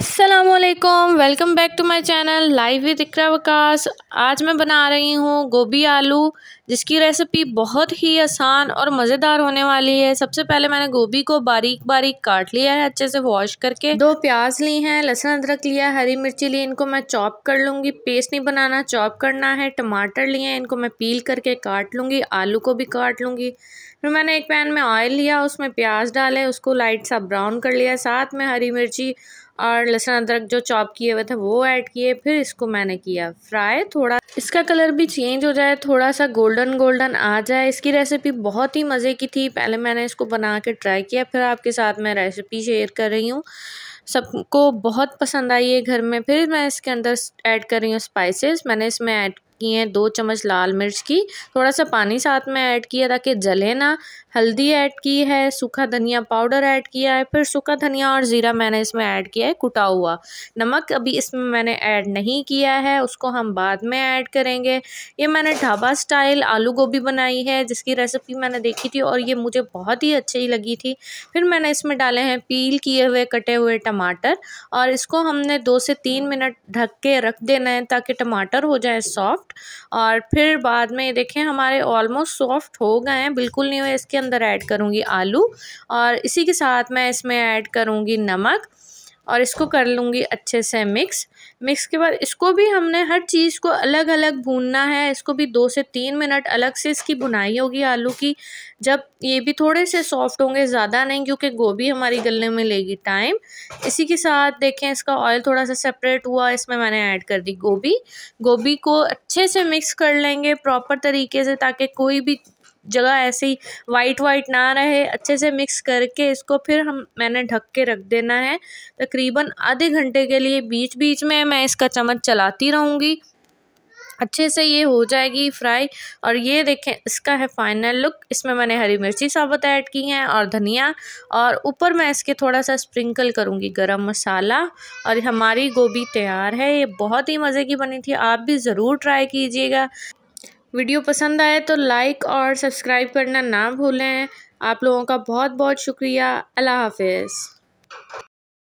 असलकम welcome back to my channel live with Iqra Waqas आज मैं बना रही हूँ गोभी आलू जिसकी रेसिपी बहुत ही आसान और मज़ेदार होने वाली है सबसे पहले मैंने गोभी को बारीक बारीक काट लिया है अच्छे से वॉश करके दो प्याज ली हैं लहसुन अदरक लिया हरी मिर्ची ली इनको मैं चॉप कर लूँगी पेस्ट नहीं बनाना चॉप करना है टमाटर लिए इनको मैं पील करके काट लूँगी आलू को भी काट लूँगी फिर मैंने एक पैन में ऑयल लिया उसमें प्याज डाले उसको लाइट सा ब्राउन कर लिया साथ में हरी मिर्ची और लहसुन अदरक जो चॉप किए हुए थे वो ऐड किए फिर इसको मैंने किया फ्राई थोड़ा इसका कलर भी चेंज हो जाए थोड़ा सा गोल्डन गोल्डन आ जाए इसकी रेसिपी बहुत ही मज़े की थी पहले मैंने इसको बना के ट्राई किया फिर आपके साथ मैं रेसिपी शेयर कर रही हूँ सबको बहुत पसंद आई है घर में फिर मैं इसके अंदर ऐड कर रही हूँ स्पाइसेस मैंने इसमें ऐड की हैं दो चम्मच लाल मिर्च की थोड़ा सा पानी साथ में ऐड किया ताकि जले ना हल्दी ऐड की है सूखा धनिया पाउडर ऐड किया है फिर सूखा धनिया और ज़ीरा मैंने इसमें ऐड किया है कुटा हुआ नमक अभी इसमें मैंने ऐड नहीं किया है उसको हम बाद में ऐड करेंगे ये मैंने ढाबा स्टाइल आलू गोभी बनाई है जिसकी रेसिपी मैंने देखी थी और ये मुझे बहुत ही अच्छी लगी थी फिर मैंने इसमें डाले हैं पील किए हुए कटे हुए टमाटर और इसको हमने दो से तीन मिनट ढक के रख देना है ताकि टमाटर हो जाए सॉफ्ट सॉफ्ट और फिर बाद में देखें हमारे ऑलमोस्ट सॉफ्ट हो गए हैं बिल्कुल नहीं हुए इसके अंदर ऐड करूँगी आलू और इसी के साथ मैं इसमें ऐड करूँगी नमक और इसको कर लूँगी अच्छे से मिक्स मिक्स के बाद इसको भी हमने हर चीज़ को अलग अलग भूनना है इसको भी दो से तीन मिनट अलग से इसकी भुनाई होगी आलू की जब ये भी थोड़े से सॉफ्ट होंगे ज़्यादा नहीं क्योंकि गोभी हमारी गलने में लेगी टाइम इसी के साथ देखें इसका ऑयल थोड़ा सा सेपरेट हुआ इसमें मैंने ऐड कर दी गोभी गोभी को अच्छे से मिक्स कर लेंगे प्रॉपर तरीके से ताकि कोई भी जगह ऐसे ही वाइट वाइट ना रहे अच्छे से मिक्स करके इसको फिर हम मैंने ढक के रख देना है तकरीबन आधे घंटे के लिए बीच बीच में मैं इसका चम्मच चलाती रहूँगी अच्छे से ये हो जाएगी फ्राई और ये देखें इसका है फाइनल लुक इसमें मैंने हरी मिर्ची साबुत ऐड की हैं और धनिया और ऊपर मैं इसके थोड़ा सा स्प्रिंकल करूँगी गरम मसाला और हमारी गोभी तैयार है ये बहुत ही मज़े की बनी थी आप भी ज़रूर ट्राई कीजिएगा वीडियो पसंद आए तो लाइक और सब्सक्राइब करना ना भूलें आप लोगों का बहुत बहुत शुक्रिया अल्लाह हाफिज़